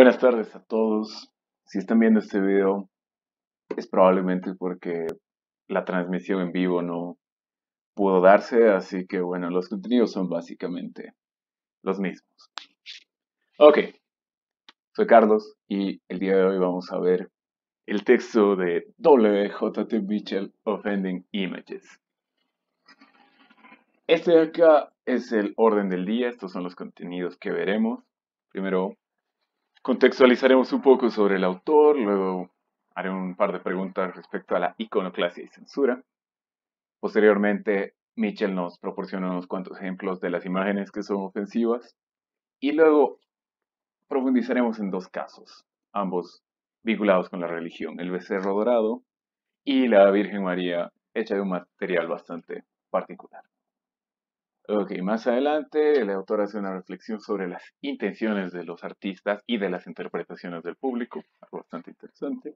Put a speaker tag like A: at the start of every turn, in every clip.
A: Buenas tardes a todos. Si están viendo este video, es probablemente porque la transmisión en vivo no pudo darse, así que bueno, los contenidos son básicamente los mismos. Ok, soy Carlos y el día de hoy vamos a ver el texto de WJT Mitchell Offending Images. Este acá es el orden del día, estos son los contenidos que veremos. Primero Contextualizaremos un poco sobre el autor, luego haré un par de preguntas respecto a la iconoclasia y censura. Posteriormente, Mitchell nos proporciona unos cuantos ejemplos de las imágenes que son ofensivas y luego profundizaremos en dos casos, ambos vinculados con la religión, el becerro dorado y la Virgen María hecha de un material bastante particular. Ok, más adelante el autor hace una reflexión sobre las intenciones de los artistas y de las interpretaciones del público, bastante interesante,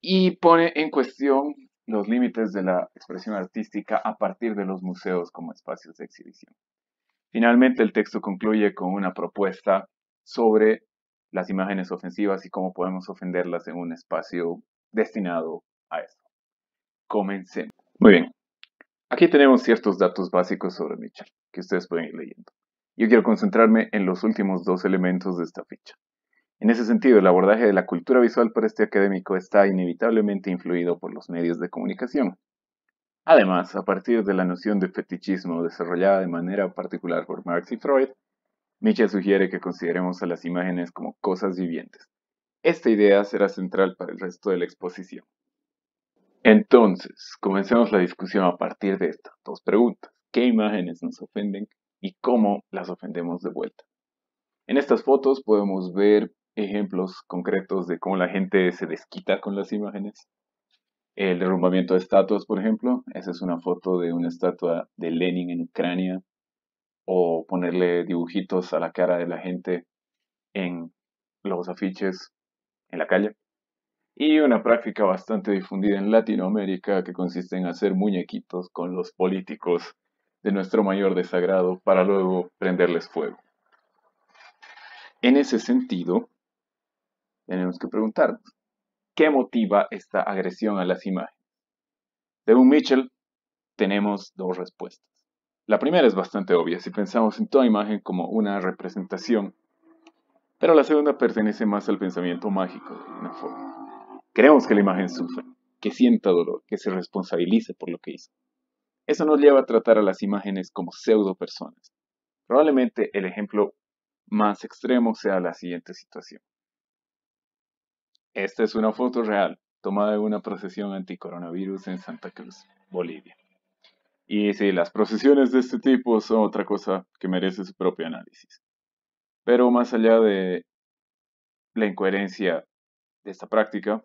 A: y pone en cuestión los límites de la expresión artística a partir de los museos como espacios de exhibición. Finalmente, el texto concluye con una propuesta sobre las imágenes ofensivas y cómo podemos ofenderlas en un espacio destinado a eso. Comencemos. Muy bien, Aquí tenemos ciertos datos básicos sobre Mitchell, que ustedes pueden ir leyendo. Yo quiero concentrarme en los últimos dos elementos de esta ficha. En ese sentido, el abordaje de la cultura visual por este académico está inevitablemente influido por los medios de comunicación. Además, a partir de la noción de fetichismo desarrollada de manera particular por Marx y Freud, Mitchell sugiere que consideremos a las imágenes como cosas vivientes. Esta idea será central para el resto de la exposición. Entonces, comencemos la discusión a partir de estas dos preguntas. ¿Qué imágenes nos ofenden y cómo las ofendemos de vuelta? En estas fotos podemos ver ejemplos concretos de cómo la gente se desquita con las imágenes. El derrumbamiento de estatuas, por ejemplo, esa es una foto de una estatua de Lenin en Ucrania, o ponerle dibujitos a la cara de la gente en los afiches en la calle y una práctica bastante difundida en Latinoamérica que consiste en hacer muñequitos con los políticos de nuestro mayor desagrado para luego prenderles fuego. En ese sentido, tenemos que preguntarnos, ¿qué motiva esta agresión a las imágenes? un Mitchell, tenemos dos respuestas. La primera es bastante obvia, si pensamos en toda imagen como una representación, pero la segunda pertenece más al pensamiento mágico de alguna forma. Queremos que la imagen sufra, que sienta dolor, que se responsabilice por lo que hizo. Eso nos lleva a tratar a las imágenes como pseudo personas. Probablemente el ejemplo más extremo sea la siguiente situación. Esta es una foto real tomada de una procesión anticoronavirus en Santa Cruz, Bolivia. Y sí, las procesiones de este tipo son otra cosa que merece su propio análisis. Pero más allá de la incoherencia de esta práctica,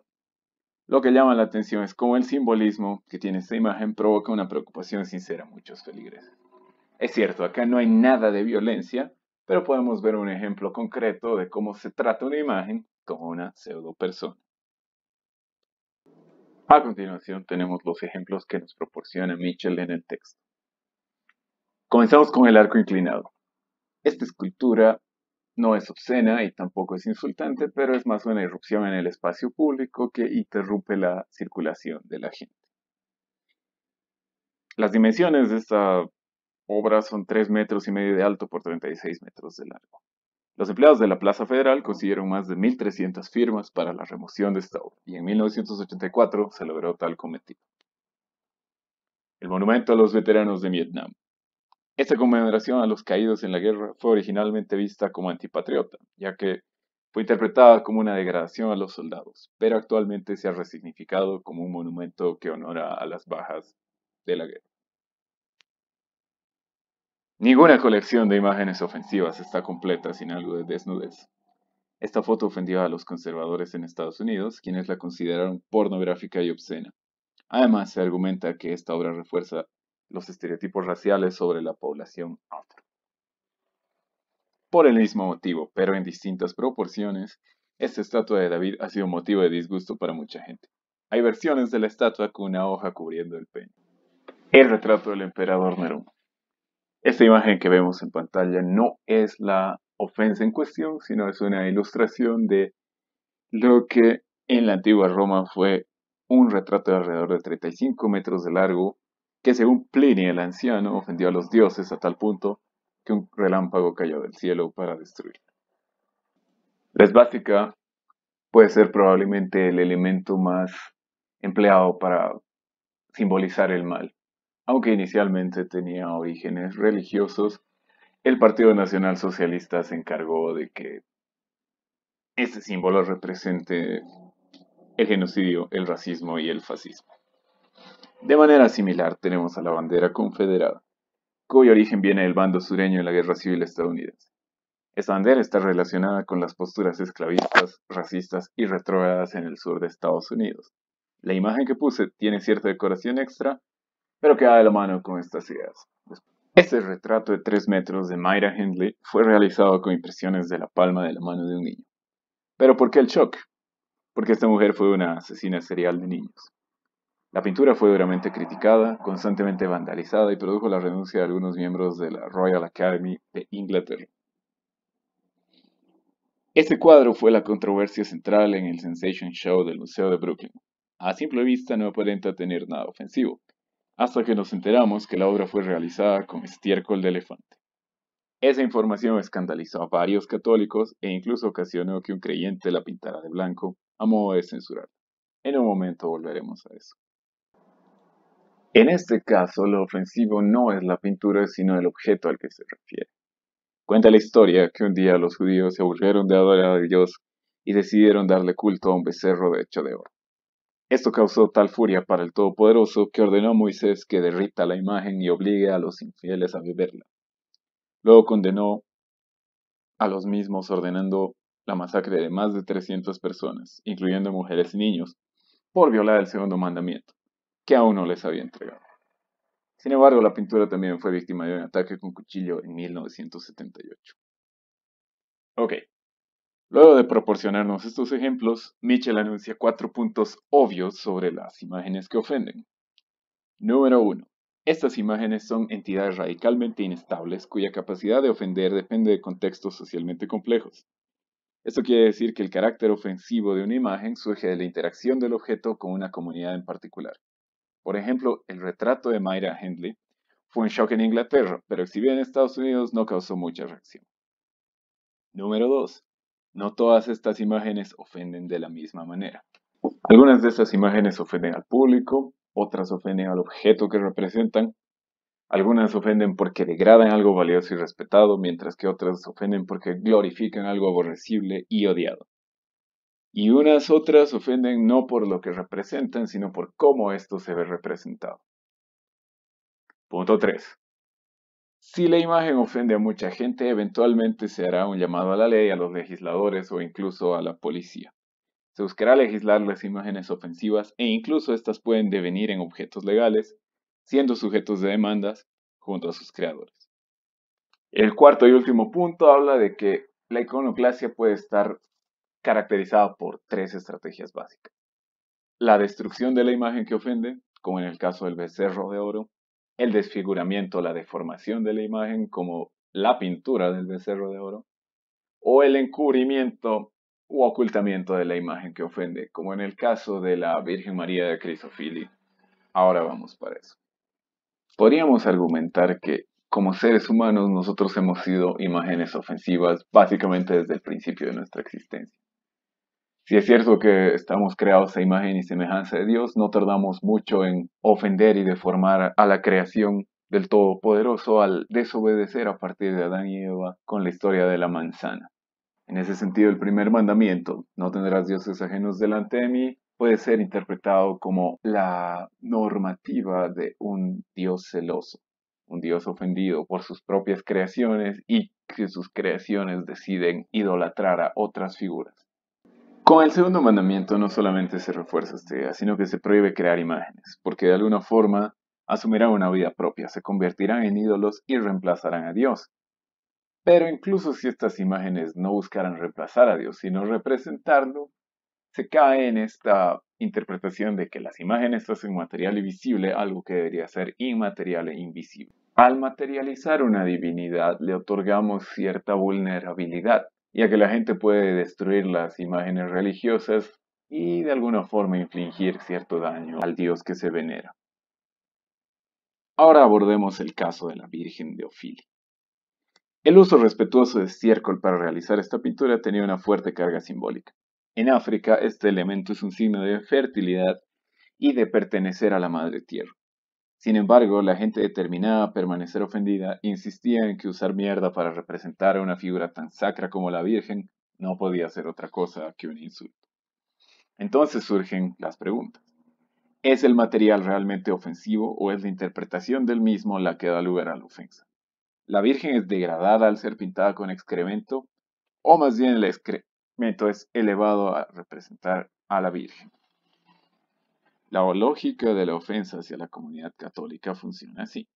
A: lo que llama la atención es cómo el simbolismo que tiene esta imagen provoca una preocupación sincera a muchos feligreses. Es cierto, acá no hay nada de violencia, pero podemos ver un ejemplo concreto de cómo se trata una imagen como una pseudo persona. A continuación tenemos los ejemplos que nos proporciona Mitchell en el texto. Comenzamos con el arco inclinado. Esta escultura no es obscena y tampoco es insultante, pero es más una irrupción en el espacio público que interrumpe la circulación de la gente. Las dimensiones de esta obra son 3 metros y medio de alto por 36 metros de largo. Los empleados de la Plaza Federal consiguieron más de 1.300 firmas para la remoción de esta obra y en 1984 se logró tal cometido. El monumento a los veteranos de Vietnam. Esta conmemoración a los caídos en la guerra fue originalmente vista como antipatriota, ya que fue interpretada como una degradación a los soldados, pero actualmente se ha resignificado como un monumento que honora a las bajas de la guerra. Ninguna colección de imágenes ofensivas está completa sin algo de desnudez. Esta foto ofendió a los conservadores en Estados Unidos, quienes la consideraron pornográfica y obscena. Además, se argumenta que esta obra refuerza los estereotipos raciales sobre la población afro. Por el mismo motivo, pero en distintas proporciones, esta estatua de David ha sido motivo de disgusto para mucha gente. Hay versiones de la estatua con una hoja cubriendo el peño. El retrato del emperador Nerón. Esta imagen que vemos en pantalla no es la ofensa en cuestión, sino es una ilustración de lo que en la antigua Roma fue un retrato de alrededor de 35 metros de largo que según Plinio el anciano ofendió a los dioses a tal punto que un relámpago cayó del cielo para destruirlo. La esvástica puede ser probablemente el elemento más empleado para simbolizar el mal. Aunque inicialmente tenía orígenes religiosos, el Partido Nacional Socialista se encargó de que este símbolo represente el genocidio, el racismo y el fascismo. De manera similar tenemos a la bandera confederada, cuyo origen viene del bando sureño en la Guerra Civil estadounidense. Esta bandera está relacionada con las posturas esclavistas, racistas y retrógradas en el sur de Estados Unidos. La imagen que puse tiene cierta decoración extra, pero queda de la mano con estas ideas. Este retrato de 3 metros de Myra Hindley fue realizado con impresiones de la palma de la mano de un niño. ¿Pero por qué el shock? Porque esta mujer fue una asesina serial de niños. La pintura fue duramente criticada, constantemente vandalizada y produjo la renuncia de algunos miembros de la Royal Academy de Inglaterra. Este cuadro fue la controversia central en el Sensation Show del Museo de Brooklyn. A simple vista no aparenta tener nada ofensivo, hasta que nos enteramos que la obra fue realizada con estiércol de elefante. Esa información escandalizó a varios católicos e incluso ocasionó que un creyente la pintara de blanco a modo de censurar. En un momento volveremos a eso. En este caso, lo ofensivo no es la pintura, sino el objeto al que se refiere. Cuenta la historia que un día los judíos se aburrieron de adorar a Dios y decidieron darle culto a un becerro de hecho de oro. Esto causó tal furia para el Todopoderoso que ordenó a Moisés que derrita la imagen y obligue a los infieles a beberla. Luego condenó a los mismos ordenando la masacre de más de 300 personas, incluyendo mujeres y niños, por violar el segundo mandamiento que aún no les había entregado. Sin embargo, la pintura también fue víctima de un ataque con cuchillo en 1978. Ok. Luego de proporcionarnos estos ejemplos, Mitchell anuncia cuatro puntos obvios sobre las imágenes que ofenden. Número 1. Estas imágenes son entidades radicalmente inestables cuya capacidad de ofender depende de contextos socialmente complejos. Esto quiere decir que el carácter ofensivo de una imagen surge de la interacción del objeto con una comunidad en particular. Por ejemplo, el retrato de Myra Hendley fue un shock en Inglaterra, pero exhibido en Estados Unidos no causó mucha reacción. Número 2. No todas estas imágenes ofenden de la misma manera. Algunas de estas imágenes ofenden al público, otras ofenden al objeto que representan, algunas ofenden porque degradan algo valioso y respetado, mientras que otras ofenden porque glorifican algo aborrecible y odiado y unas otras ofenden no por lo que representan, sino por cómo esto se ve representado. Punto 3. Si la imagen ofende a mucha gente, eventualmente se hará un llamado a la ley, a los legisladores o incluso a la policía. Se buscará legislar las imágenes ofensivas e incluso estas pueden devenir en objetos legales, siendo sujetos de demandas junto a sus creadores. El cuarto y último punto habla de que la iconoclasia puede estar caracterizada por tres estrategias básicas. La destrucción de la imagen que ofende, como en el caso del becerro de oro, el desfiguramiento, la deformación de la imagen, como la pintura del becerro de oro, o el encubrimiento u ocultamiento de la imagen que ofende, como en el caso de la Virgen María de Crisofili. Ahora vamos para eso. Podríamos argumentar que como seres humanos nosotros hemos sido imágenes ofensivas básicamente desde el principio de nuestra existencia. Si es cierto que estamos creados a imagen y semejanza de Dios, no tardamos mucho en ofender y deformar a la creación del Todopoderoso al desobedecer a partir de Adán y Eva con la historia de la manzana. En ese sentido, el primer mandamiento, no tendrás dioses ajenos delante de mí, puede ser interpretado como la normativa de un Dios celoso, un Dios ofendido por sus propias creaciones y que sus creaciones deciden idolatrar a otras figuras. Con el segundo mandamiento no solamente se refuerza esta idea, sino que se prohíbe crear imágenes, porque de alguna forma asumirán una vida propia, se convertirán en ídolos y reemplazarán a Dios. Pero incluso si estas imágenes no buscaran reemplazar a Dios, sino representarlo, se cae en esta interpretación de que las imágenes hacen material y visible algo que debería ser inmaterial e invisible. Al materializar una divinidad le otorgamos cierta vulnerabilidad, ya que la gente puede destruir las imágenes religiosas y de alguna forma infligir cierto daño al dios que se venera. Ahora abordemos el caso de la Virgen de Ofili. El uso respetuoso de estiércol para realizar esta pintura tenía una fuerte carga simbólica. En África, este elemento es un signo de fertilidad y de pertenecer a la madre tierra. Sin embargo, la gente determinada a permanecer ofendida insistía en que usar mierda para representar a una figura tan sacra como la Virgen no podía ser otra cosa que un insulto. Entonces surgen las preguntas. ¿Es el material realmente ofensivo o es la interpretación del mismo la que da lugar a la ofensa? ¿La Virgen es degradada al ser pintada con excremento? ¿O más bien el excremento es elevado a representar a la Virgen? La lógica de la ofensa hacia la comunidad católica funciona así.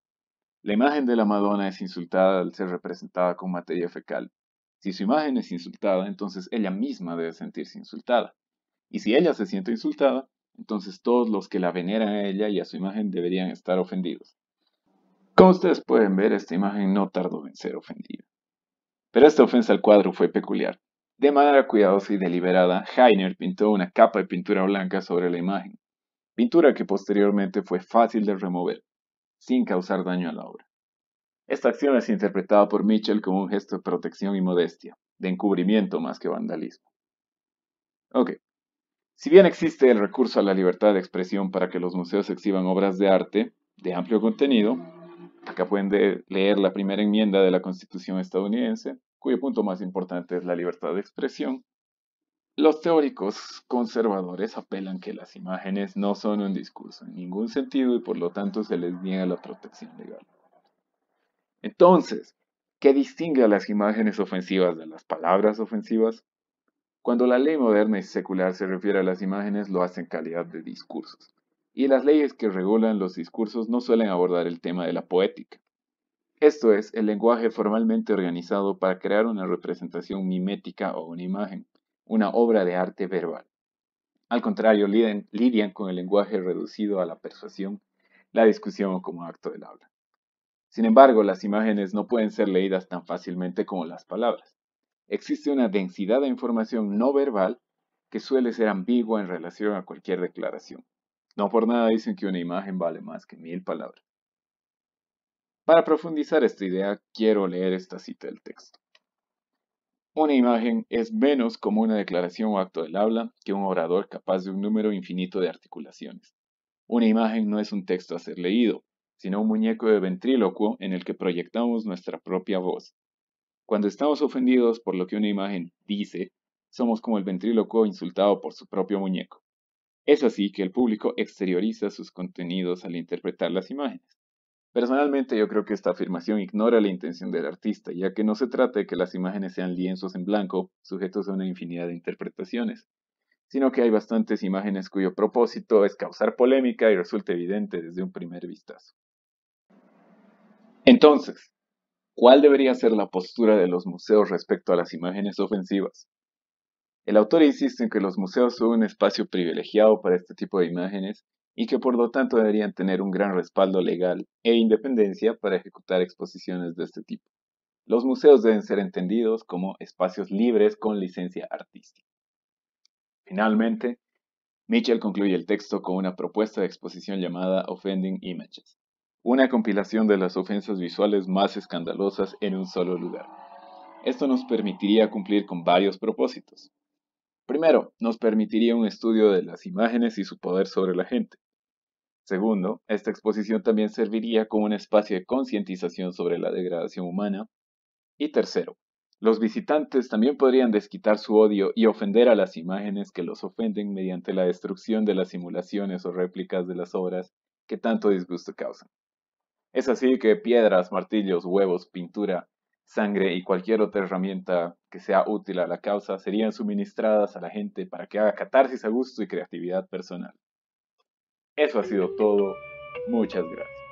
A: La imagen de la Madonna es insultada al ser representada con materia fecal. Si su imagen es insultada, entonces ella misma debe sentirse insultada. Y si ella se siente insultada, entonces todos los que la veneran a ella y a su imagen deberían estar ofendidos. Como ustedes pueden ver, esta imagen no tardó en ser ofendida. Pero esta ofensa al cuadro fue peculiar. De manera cuidadosa y deliberada, Heiner pintó una capa de pintura blanca sobre la imagen pintura que posteriormente fue fácil de remover, sin causar daño a la obra. Esta acción es interpretada por Mitchell como un gesto de protección y modestia, de encubrimiento más que vandalismo. Ok. Si bien existe el recurso a la libertad de expresión para que los museos exhiban obras de arte de amplio contenido, acá pueden leer la primera enmienda de la Constitución estadounidense, cuyo punto más importante es la libertad de expresión, los teóricos conservadores apelan que las imágenes no son un discurso en ningún sentido y por lo tanto se les niega la protección legal. Entonces, ¿qué distingue a las imágenes ofensivas de las palabras ofensivas? Cuando la ley moderna y secular se refiere a las imágenes, lo hace en calidad de discursos. Y las leyes que regulan los discursos no suelen abordar el tema de la poética. Esto es, el lenguaje formalmente organizado para crear una representación mimética o una imagen una obra de arte verbal. Al contrario, lidian, con el lenguaje reducido a la persuasión, la discusión como acto del habla. Sin embargo, las imágenes no pueden ser leídas tan fácilmente como las palabras. Existe una densidad de información no verbal que suele ser ambigua en relación a cualquier declaración. No por nada dicen que una imagen vale más que mil palabras. Para profundizar esta idea, quiero leer esta cita del texto. Una imagen es menos como una declaración o acto del habla que un orador capaz de un número infinito de articulaciones. Una imagen no es un texto a ser leído, sino un muñeco de ventrílocuo en el que proyectamos nuestra propia voz. Cuando estamos ofendidos por lo que una imagen dice, somos como el ventrílocuo insultado por su propio muñeco. Es así que el público exterioriza sus contenidos al interpretar las imágenes. Personalmente yo creo que esta afirmación ignora la intención del artista, ya que no se trata de que las imágenes sean lienzos en blanco, sujetos a una infinidad de interpretaciones, sino que hay bastantes imágenes cuyo propósito es causar polémica y resulta evidente desde un primer vistazo. Entonces, ¿cuál debería ser la postura de los museos respecto a las imágenes ofensivas? El autor insiste en que los museos son un espacio privilegiado para este tipo de imágenes y que por lo tanto deberían tener un gran respaldo legal e independencia para ejecutar exposiciones de este tipo. Los museos deben ser entendidos como espacios libres con licencia artística. Finalmente, Mitchell concluye el texto con una propuesta de exposición llamada Offending Images, una compilación de las ofensas visuales más escandalosas en un solo lugar. Esto nos permitiría cumplir con varios propósitos. Primero, nos permitiría un estudio de las imágenes y su poder sobre la gente. Segundo, esta exposición también serviría como un espacio de concientización sobre la degradación humana. Y tercero, los visitantes también podrían desquitar su odio y ofender a las imágenes que los ofenden mediante la destrucción de las simulaciones o réplicas de las obras que tanto disgusto causan. Es así que piedras, martillos, huevos, pintura, sangre y cualquier otra herramienta que sea útil a la causa serían suministradas a la gente para que haga catarsis a gusto y creatividad personal. Eso ha sido todo. Muchas gracias.